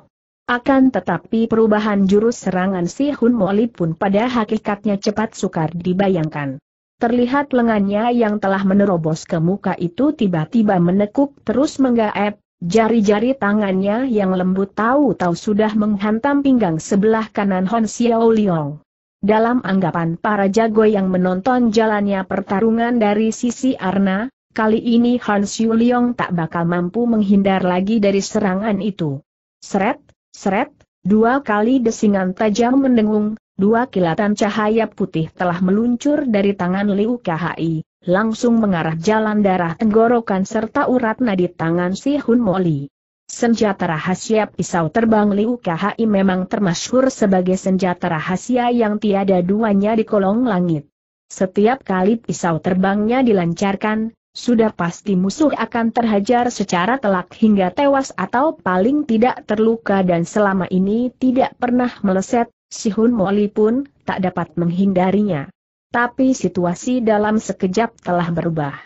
Akan tetapi perubahan jurus serangan si Hun Moli pun pada hakikatnya cepat sukar dibayangkan. Terlihat lengannya yang telah menerobos ke muka itu tiba-tiba menekuk terus menggaep, jari-jari tangannya yang lembut tahu-tahu sudah menghantam pinggang sebelah kanan Hon Xiao Liang. Dalam anggapan para jago yang menonton jalannya pertarungan dari sisi Arna, Kali ini Hans Xiuliong tak bakal mampu menghindar lagi dari serangan itu. Seret, seret, dua kali desingan tajam mendengung, dua kilatan cahaya putih telah meluncur dari tangan Liu KHI, langsung mengarah jalan darah tenggorokan serta urat nadi tangan si Hun Moli. Senjata rahasia pisau terbang Liu KHI memang termasyhur sebagai senjata rahasia yang tiada duanya di kolong langit. Setiap kali pisau terbangnya dilancarkan, sudah pasti musuh akan terhajar secara telak hingga tewas atau paling tidak terluka dan selama ini tidak pernah meleset, si Hun Moli pun tak dapat menghindarinya. Tapi situasi dalam sekejap telah berubah.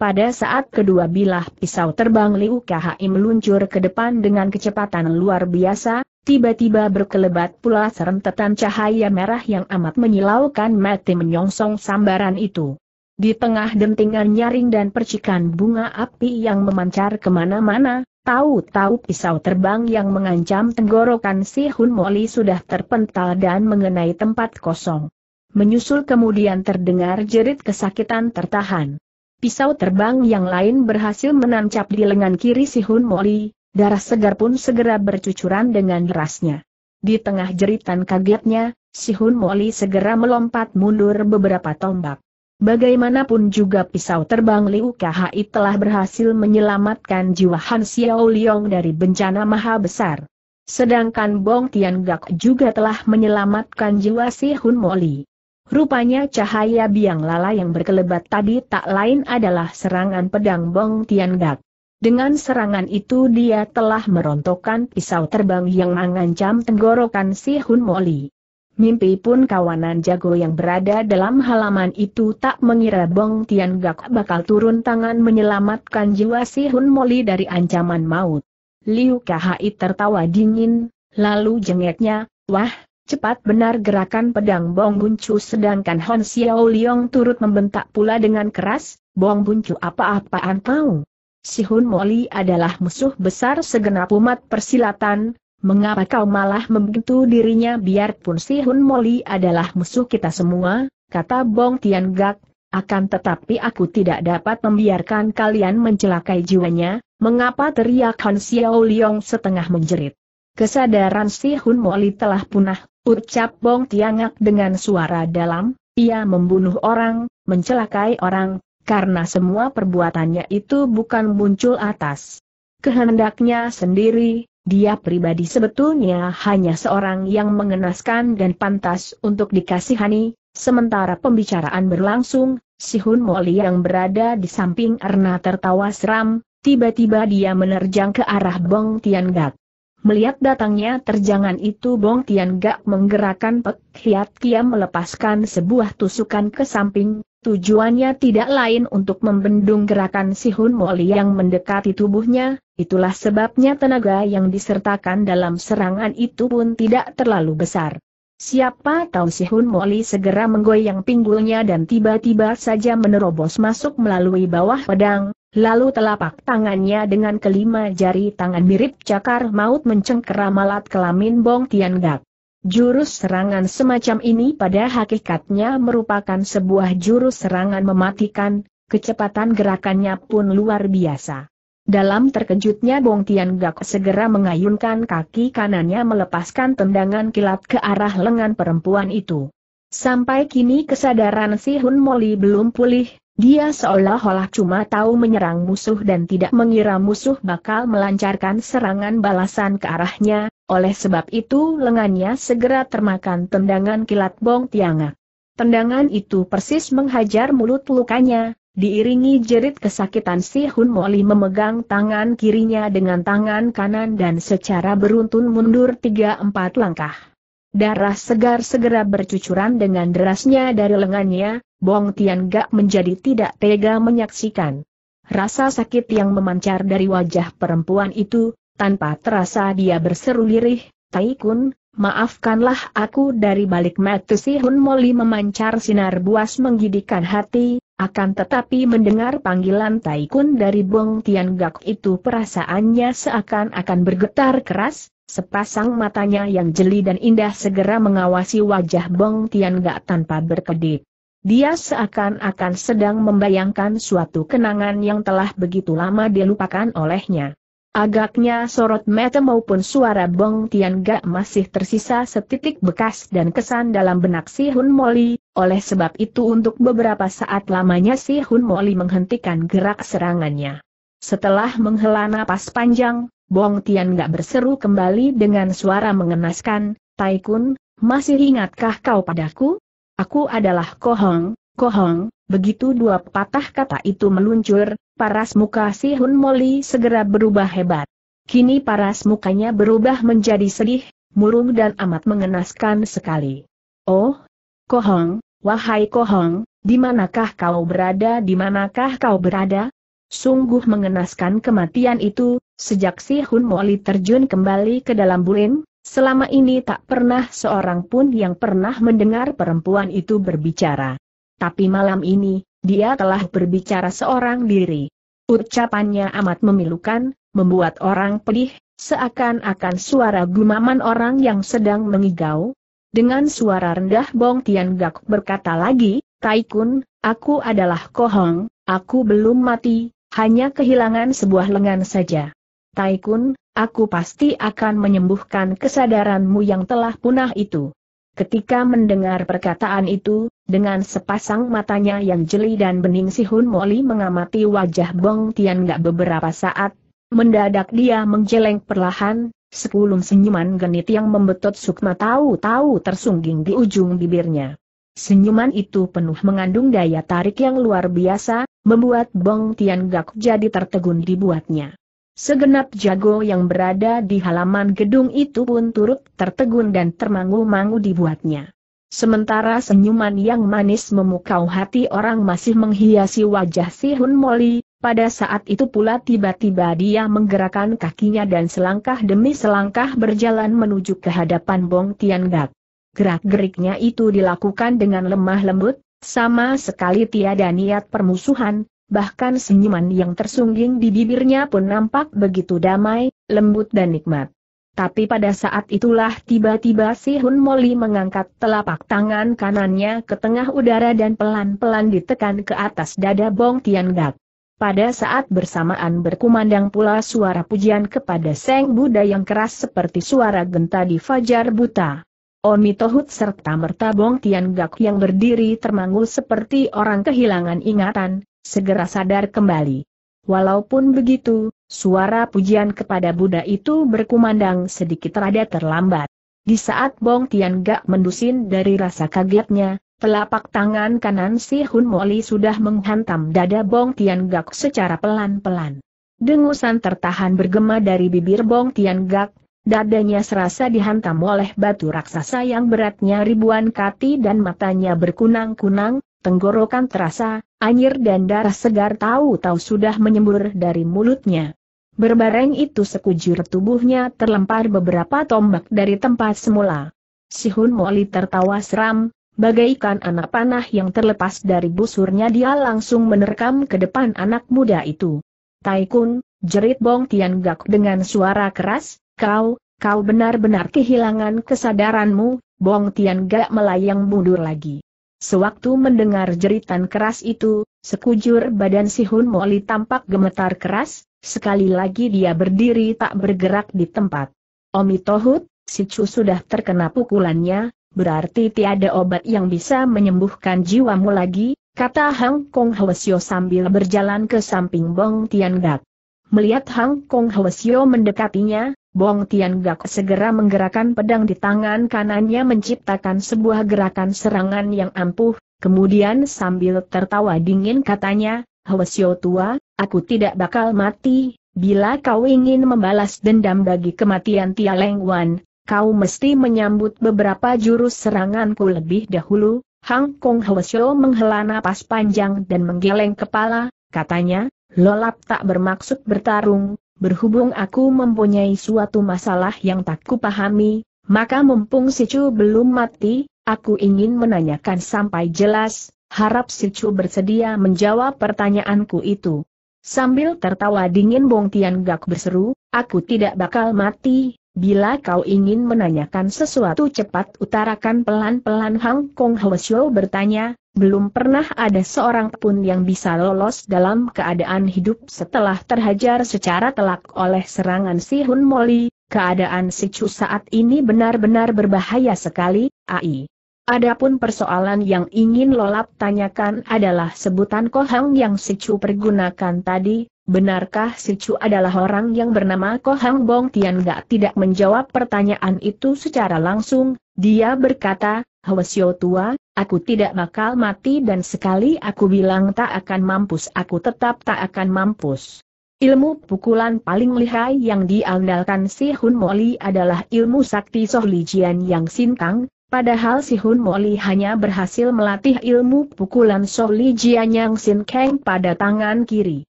Pada saat kedua bilah pisau terbang Liu Kahai meluncur ke depan dengan kecepatan luar biasa, tiba-tiba berkelebat pula serentetan cahaya merah yang amat menyilaukan mati menyongsong sambaran itu. Di tengah dentingan nyaring dan percikan bunga api yang memancar kemana-mana, tahu-tahu pisau terbang yang mengancam tenggorokan si Hun Moli sudah terpental dan mengenai tempat kosong. Menyusul kemudian terdengar jerit kesakitan tertahan. Pisau terbang yang lain berhasil menancap di lengan kiri si Hun Moli, darah segar pun segera bercucuran dengan derasnya. Di tengah jeritan kagetnya, si Hun Moli segera melompat mundur beberapa tombak. Bagaimanapun juga pisau terbang Liu Kahai telah berhasil menyelamatkan jiwa Han Xiao Liong dari bencana maha besar. Sedangkan Bong Tian Gak juga telah menyelamatkan jiwa si Hun Moli. Rupanya cahaya biang lala yang berkelebat tadi tak lain adalah serangan pedang Bong Tian Gak. Dengan serangan itu dia telah merontokkan pisau terbang yang mengancam tenggorokan si Hun Moli. Mimpi pun kawanan jago yang berada dalam halaman itu tak mengira Bong Tian Gak bakal turun tangan menyelamatkan jiwa si Hun Moli dari ancaman maut. Liu Kahai tertawa dingin, lalu jengeknya, wah, cepat benar gerakan pedang Bong Buncu sedangkan Hon Xiao Liong turut membentak pula dengan keras, Bong Buncu apa-apaan kau? Si Hun Moli adalah musuh besar segenap umat persilatan, mengapa kau malah membentu dirinya biarpun si Hun Moli adalah musuh kita semua, kata Bong Tian Gak, akan tetapi aku tidak dapat membiarkan kalian mencelakai jiwanya, mengapa teriak Han Xiao Liong setengah menjerit. Kesadaran si Hun Moli telah punah, ucap Bong Tian Gak dengan suara dalam, ia membunuh orang, mencelakai orang, karena semua perbuatannya itu bukan muncul atas kehendaknya sendiri, dia pribadi sebetulnya hanya seorang yang mengenaskan dan pantas untuk dikasihani, sementara pembicaraan berlangsung, si Hun Moli yang berada di samping Erna tertawa seram, tiba-tiba dia menerjang ke arah Bong Tian Gak. Melihat datangnya terjangan itu Bong Tian Gak menggerakkan Pek Hiat Kiam melepaskan sebuah tusukan ke samping, Tujuannya tidak lain untuk membendung gerakan si Hun Moli yang mendekati tubuhnya, itulah sebabnya tenaga yang disertakan dalam serangan itu pun tidak terlalu besar. Siapa tahu si Hun Moli segera menggoyang pinggulnya dan tiba-tiba saja menerobos masuk melalui bawah pedang, lalu telapak tangannya dengan kelima jari tangan mirip cakar maut mencengkeram alat kelamin Bong Tian Gak. Jurus serangan semacam ini pada hakikatnya merupakan sebuah jurus serangan mematikan, kecepatan gerakannya pun luar biasa. Dalam terkejutnya Bong Tian Gak segera mengayunkan kaki kanannya melepaskan tendangan kilat ke arah lengan perempuan itu. Sampai kini kesadaran si Hun Moli belum pulih, dia seolah-olah cuma tahu menyerang musuh dan tidak mengira musuh bakal melancarkan serangan balasan ke arahnya, oleh sebab itu lengannya segera termakan tendangan kilat Bong Tiangak. Tendangan itu persis menghajar mulut lukanya, diiringi jerit kesakitan si Hun Moli memegang tangan kirinya dengan tangan kanan dan secara beruntun mundur 3-4 langkah. Darah segar segera bercucuran dengan derasnya dari lengannya, Bong Tian Gak menjadi tidak tega menyaksikan. Rasa sakit yang memancar dari wajah perempuan itu, tanpa terasa dia berseru lirih, Taikun, maafkanlah aku dari balik mata si Hun Moli memancar sinar buas menggidikan hati, akan tetapi mendengar panggilan Taikun dari Bong Tian Gak itu perasaannya seakan-akan bergetar keras, Sepasang matanya yang jeli dan indah segera mengawasi wajah Bong Tian Gak tanpa berkedip. Dia seakan-akan sedang membayangkan suatu kenangan yang telah begitu lama dilupakan olehnya. Agaknya sorot mata maupun suara Bong Tian Gak masih tersisa setitik bekas dan kesan dalam benak Si Hun Moli, oleh sebab itu untuk beberapa saat lamanya Si Hun Moli menghentikan gerak serangannya. Setelah menghela napas panjang, Bong Tian gak berseru kembali dengan suara mengenaskan, Taikun, masih ingatkah kau padaku? Aku adalah Kohong, Kohong, begitu dua patah kata itu meluncur, paras muka si Hun Moli segera berubah hebat. Kini paras mukanya berubah menjadi sedih, murung dan amat mengenaskan sekali. Oh, Kohong, wahai Kohong, di manakah kau berada di manakah kau berada? Sungguh mengenaskan kematian itu, Sejak si Hun Moli terjun kembali ke dalam bulin, selama ini tak pernah seorang pun yang pernah mendengar perempuan itu berbicara. Tapi malam ini, dia telah berbicara seorang diri. Ucapannya amat memilukan, membuat orang pedih, seakan-akan suara gumaman orang yang sedang mengigau. Dengan suara rendah Bong Tian Gak berkata lagi, Taikun, aku adalah Kohong, aku belum mati, hanya kehilangan sebuah lengan saja. Taikun, aku pasti akan menyembuhkan kesadaranmu yang telah punah itu. Ketika mendengar perkataan itu, dengan sepasang matanya yang jeli dan bening si Hun Moli mengamati wajah Bong Tian gak beberapa saat, mendadak dia menjeleng perlahan, sekulum senyuman genit yang membetot sukma tahu-tahu tersungging di ujung bibirnya. Senyuman itu penuh mengandung daya tarik yang luar biasa, membuat Bong Tian Gak jadi tertegun dibuatnya. Segenap jago yang berada di halaman gedung itu pun turut tertegun dan termangu-mangu dibuatnya. Sementara senyuman yang manis memukau hati orang masih menghiasi wajah si Hun Moli, pada saat itu pula tiba-tiba dia menggerakkan kakinya dan selangkah demi selangkah berjalan menuju ke hadapan Bong Gak. Gerak-geriknya itu dilakukan dengan lemah lembut, sama sekali tiada niat permusuhan, bahkan senyuman yang tersungging di bibirnya pun nampak begitu damai, lembut dan nikmat. Tapi pada saat itulah tiba-tiba si Hun Moli mengangkat telapak tangan kanannya ke tengah udara dan pelan-pelan ditekan ke atas dada Bong Tian Gak. Pada saat bersamaan berkumandang pula suara pujian kepada Seng Buddha yang keras seperti suara genta di Fajar Buta. Omi Tohut serta merta Bong Tian Gak yang berdiri termangu seperti orang kehilangan ingatan, segera sadar kembali. Walaupun begitu, suara pujian kepada Buddha itu berkumandang sedikit rada terlambat. Di saat Bong Tian Gak mendusin dari rasa kagetnya, telapak tangan kanan si Hun Moli sudah menghantam dada Bong Tian Gak secara pelan-pelan. Dengusan tertahan bergema dari bibir Bong Tian Gak, dadanya serasa dihantam oleh batu raksasa yang beratnya ribuan kati dan matanya berkunang-kunang, tenggorokan terasa, Anjir dan darah segar tahu-tahu sudah menyembur dari mulutnya. Berbareng itu sekujur tubuhnya terlempar beberapa tombak dari tempat semula. Si Hun Moli tertawa seram, bagaikan anak panah yang terlepas dari busurnya dia langsung menerkam ke depan anak muda itu. Taikun, jerit Bong Tian Gak dengan suara keras, kau, kau benar-benar kehilangan kesadaranmu, Bong Tian Gak melayang mundur lagi. Sewaktu mendengar jeritan keras itu, sekujur badan si Hun Moli tampak gemetar keras, sekali lagi dia berdiri tak bergerak di tempat. Omi Tohut, si Chu sudah terkena pukulannya, berarti tiada obat yang bisa menyembuhkan jiwamu lagi, kata Hang Kong Hwasyo sambil berjalan ke samping Bong Tian Gat. Melihat Hang Kong Hwasyo mendekatinya, Bong Tian Gak segera menggerakkan pedang di tangan kanannya menciptakan sebuah gerakan serangan yang ampuh, kemudian sambil tertawa dingin katanya, Hwasyo tua, aku tidak bakal mati, bila kau ingin membalas dendam bagi kematian Tia Leng Wan, kau mesti menyambut beberapa jurus seranganku lebih dahulu, Hang Kong Hwasyo menghela napas panjang dan menggeleng kepala, katanya, Lolap tak bermaksud bertarung, Berhubung aku mempunyai suatu masalah yang tak kupahami, maka mumpung Sicu belum mati, aku ingin menanyakan sampai jelas, harap Sicu bersedia menjawab pertanyaanku itu. Sambil tertawa dingin Bong Tian Gak berseru, aku tidak bakal mati, bila kau ingin menanyakan sesuatu cepat utarakan pelan-pelan Hang Kong Hwasyo bertanya, belum pernah ada seorang pun yang bisa lolos dalam keadaan hidup setelah terhajar secara telak oleh serangan si Hun Moli, keadaan si Chu saat ini benar-benar berbahaya sekali, AI. Adapun persoalan yang ingin Lolap tanyakan adalah sebutan kohang yang si Chu pergunakan tadi, benarkah si Chu adalah orang yang bernama Ko Hang Bong Tian Gak tidak menjawab pertanyaan itu secara langsung, dia berkata, Hwasyo tua, aku tidak bakal mati dan sekali aku bilang tak akan mampus aku tetap tak akan mampus. Ilmu pukulan paling lihai yang diandalkan si Hun Moli adalah ilmu sakti Soh Lijian yang sintang, Padahal si Hun Moli hanya berhasil melatih ilmu pukulan Soh Li Jian Yang Sintang pada tangan kiri.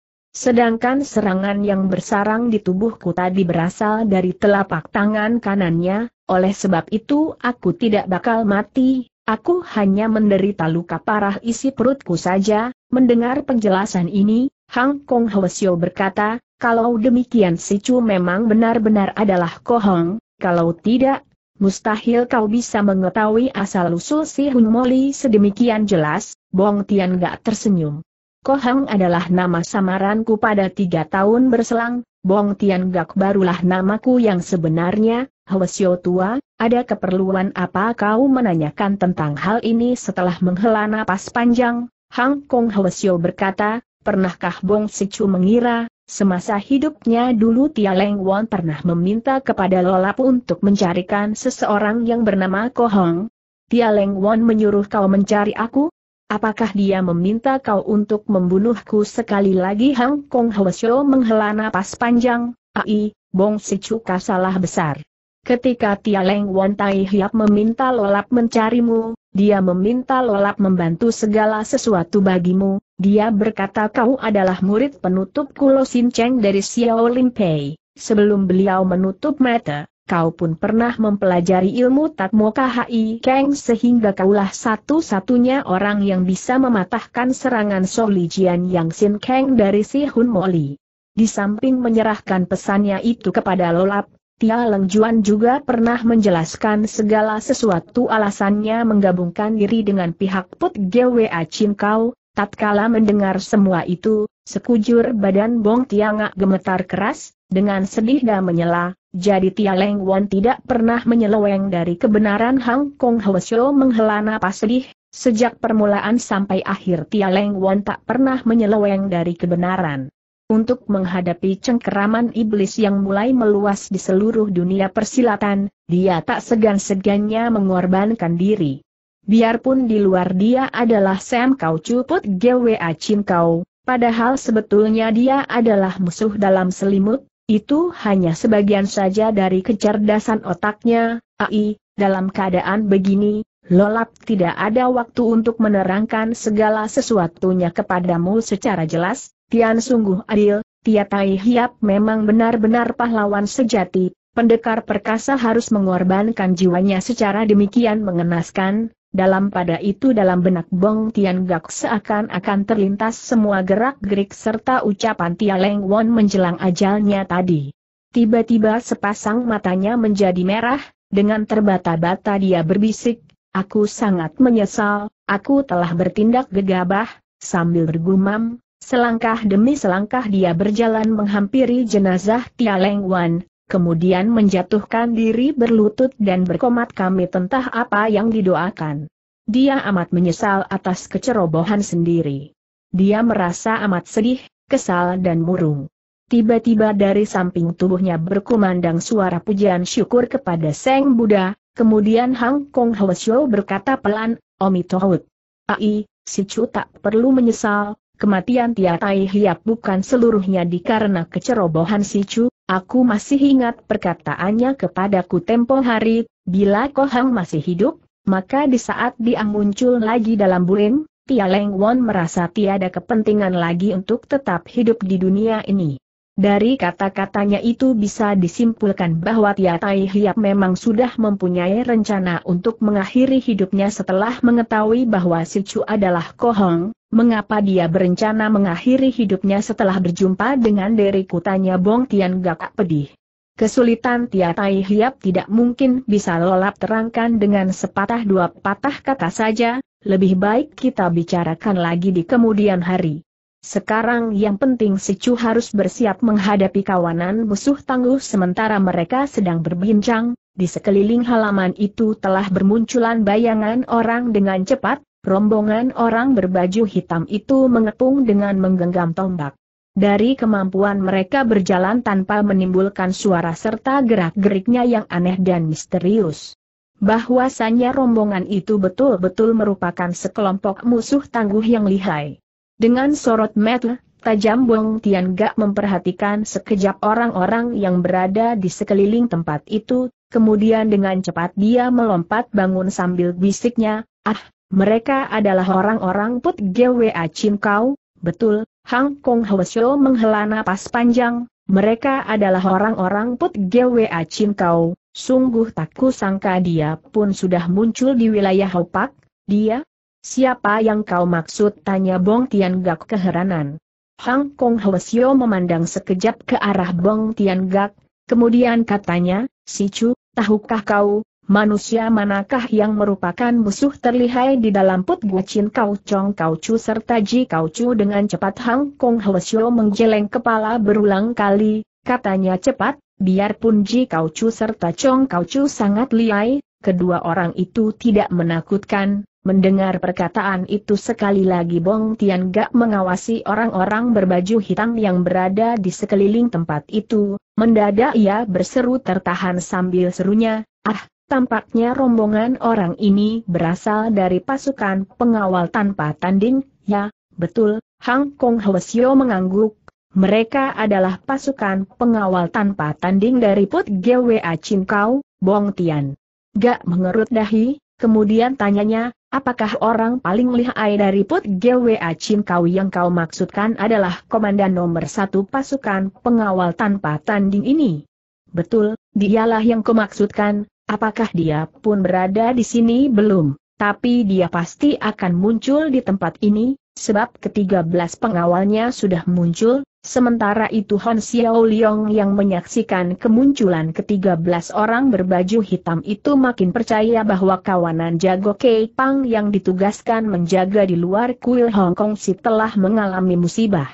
Sedangkan serangan yang bersarang di tubuhku tadi berasal dari telapak tangan kanannya, oleh sebab itu aku tidak bakal mati, aku hanya menderita luka parah isi perutku saja. Mendengar penjelasan ini, Hang Kong Hwasyo berkata, kalau demikian si Chu memang benar-benar adalah kohong, kalau tidak, mustahil kau bisa mengetahui asal-usul si Hun Moli sedemikian jelas, Bong Tian gak tersenyum. Kohang adalah nama samaranku pada tiga tahun berselang, Bong Tian Gak barulah namaku yang sebenarnya, Hwasyo tua, ada keperluan apa kau menanyakan tentang hal ini setelah menghela napas panjang? Hang Kong Hwasyo berkata, pernahkah Bong Sichu mengira, semasa hidupnya dulu Tia Leng Won pernah meminta kepada Lolap untuk mencarikan seseorang yang bernama Kohang? Tia Leng Won menyuruh kau mencari aku? Apakah dia meminta kau untuk membunuhku sekali lagi Hang Kong Hwasyo menghela napas panjang, ai, bong secuka salah besar. Ketika Tia Leng Wan Tai Hiap meminta lolap mencarimu, dia meminta lolap membantu segala sesuatu bagimu, dia berkata kau adalah murid penutup Kulo Sin Cheng dari Xiao Lim Pei, sebelum beliau menutup mata, kau pun pernah mempelajari ilmu Tatmo Kahai Keng sehingga kaulah satu-satunya orang yang bisa mematahkan serangan Solijian Yang Sin Keng dari si Hun Moli. Di samping menyerahkan pesannya itu kepada Lolap, Tia Leng Juan juga pernah menjelaskan segala sesuatu alasannya menggabungkan diri dengan pihak Put GWA kau. tatkala mendengar semua itu, sekujur badan Bong Tiangak gemetar keras, dengan sedih dan menyela, jadi Tia Leng Wan tidak pernah menyeleweng dari kebenaran Hang Kong Hwasyo menghela napas sedih, sejak permulaan sampai akhir Tia Leng Wan tak pernah menyeleweng dari kebenaran. Untuk menghadapi cengkeraman iblis yang mulai meluas di seluruh dunia persilatan, dia tak segan-segannya mengorbankan diri. Biarpun di luar dia adalah Sam Kau Cuput GWA Chin Kau, padahal sebetulnya dia adalah musuh dalam selimut, itu hanya sebagian saja dari kecerdasan otaknya, AI, dalam keadaan begini, Lolap tidak ada waktu untuk menerangkan segala sesuatunya kepadamu secara jelas, Tian sungguh adil, Tia Tai Hiap memang benar-benar pahlawan sejati, pendekar perkasa harus mengorbankan jiwanya secara demikian mengenaskan, dalam pada itu dalam benak Bong Tian Gak seakan-akan terlintas semua gerak-gerik serta ucapan Tia Leng Won menjelang ajalnya tadi. Tiba-tiba sepasang matanya menjadi merah, dengan terbata-bata dia berbisik, aku sangat menyesal, aku telah bertindak gegabah, sambil bergumam, selangkah demi selangkah dia berjalan menghampiri jenazah Tia Leng Wan, kemudian menjatuhkan diri berlutut dan berkomat kami tentah apa yang didoakan. Dia amat menyesal atas kecerobohan sendiri. Dia merasa amat sedih, kesal dan murung. Tiba-tiba dari samping tubuhnya berkumandang suara pujian syukur kepada Seng Buddha, kemudian Hang Kong Hwasyo berkata pelan, Omi Tohut. Ai, si Chu tak perlu menyesal, kematian Tai Hiap bukan seluruhnya dikarena kecerobohan si Chu, Aku masih ingat perkataannya kepadaku tempo hari, bila Kohang masih hidup, maka di saat dia muncul lagi dalam burin, Tia Leng Won merasa tiada kepentingan lagi untuk tetap hidup di dunia ini. Dari kata-katanya itu bisa disimpulkan bahwa Tia Tai Hiap memang sudah mempunyai rencana untuk mengakhiri hidupnya setelah mengetahui bahwa Si Chu adalah Kohong, mengapa dia berencana mengakhiri hidupnya setelah berjumpa dengan deriku kutanya Bong Tian Gak pedih. Kesulitan Tia Tai Hiap tidak mungkin bisa lolap terangkan dengan sepatah dua patah kata saja, lebih baik kita bicarakan lagi di kemudian hari. Sekarang yang penting Si Chu harus bersiap menghadapi kawanan musuh tangguh sementara mereka sedang berbincang, di sekeliling halaman itu telah bermunculan bayangan orang dengan cepat, rombongan orang berbaju hitam itu mengepung dengan menggenggam tombak. Dari kemampuan mereka berjalan tanpa menimbulkan suara serta gerak-geriknya yang aneh dan misterius. Bahwasannya rombongan itu betul-betul merupakan sekelompok musuh tangguh yang lihai. Dengan sorot mata, tajam Bong Tian Gak memperhatikan sekejap orang-orang yang berada di sekeliling tempat itu, kemudian dengan cepat dia melompat bangun sambil bisiknya, ah, mereka adalah orang-orang Put Gwa Chin Kau, betul, Hang Kong Hwasyo menghela napas panjang, mereka adalah orang-orang Put Gwa Chin Kau, sungguh tak kusangka dia pun sudah muncul di wilayah Hopak, dia? Siapa yang kau maksud? Tanya Bong Tian Gak keheranan. Hang Kong Hwasyo memandang sekejap ke arah Bong Tian Gak, kemudian katanya, Si Chu tahukah kau, Manusia manakah yang merupakan musuh terlihai di dalam Put Guacin Kau Chong Kau Chu serta Ji Kau Chu dengan cepat Hang Kong Hwasyo menggeleng kepala berulang kali, katanya cepat, biarpun Ji Kau Chu serta Chong Kau Chu sangat lihai, kedua orang itu tidak menakutkan, mendengar perkataan itu sekali lagi Bong Tian Gak mengawasi orang-orang berbaju hitam yang berada di sekeliling tempat itu, mendadak ia berseru tertahan sambil serunya, ah, Tampaknya rombongan orang ini berasal dari pasukan pengawal tanpa tanding, ya, betul, Hang Kong Hwasyo mengangguk. Mereka adalah pasukan pengawal tanpa tanding dari Put GWA Kau, Bong Tian. Gak mengerut dahi, kemudian tanyanya, apakah orang paling lihai dari Put GWA Kau yang kau maksudkan adalah komandan nomor satu pasukan pengawal tanpa tanding ini? Betul, dialah yang kumaksudkan, Apakah dia pun berada di sini belum? Tapi dia pasti akan muncul di tempat ini, sebab ketiga belas pengawalnya sudah muncul, sementara itu Han Xiao Liang yang menyaksikan kemunculan ketiga belas orang berbaju hitam itu makin percaya bahwa kawanan jago Kei Pang yang ditugaskan menjaga di luar kuil Hong Kong si telah mengalami musibah.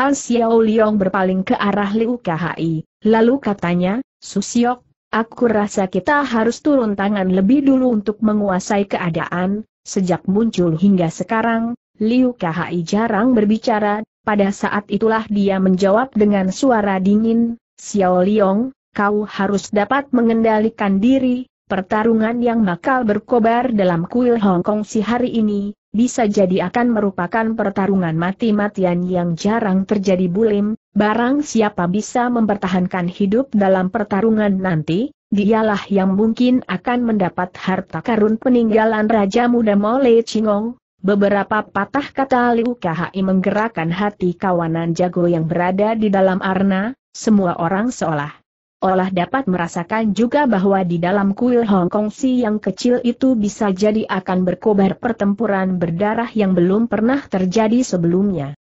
Han Xiao Liang berpaling ke arah Liu Kai, lalu katanya, Susiok, Aku rasa kita harus turun tangan lebih dulu untuk menguasai keadaan, sejak muncul hingga sekarang, Liu Kai jarang berbicara, pada saat itulah dia menjawab dengan suara dingin, Xiao Liong, kau harus dapat mengendalikan diri, pertarungan yang bakal berkobar dalam kuil Hong Kong si hari ini, bisa jadi akan merupakan pertarungan mati-matian yang jarang terjadi bulim, barang siapa bisa mempertahankan hidup dalam pertarungan nanti, dialah yang mungkin akan mendapat harta karun peninggalan Raja Muda Mole Chingong. Beberapa patah kata Liu KHI menggerakkan hati kawanan jago yang berada di dalam arna, semua orang seolah olah dapat merasakan juga bahwa di dalam kuil Hong Kong si yang kecil itu bisa jadi akan berkobar pertempuran berdarah yang belum pernah terjadi sebelumnya.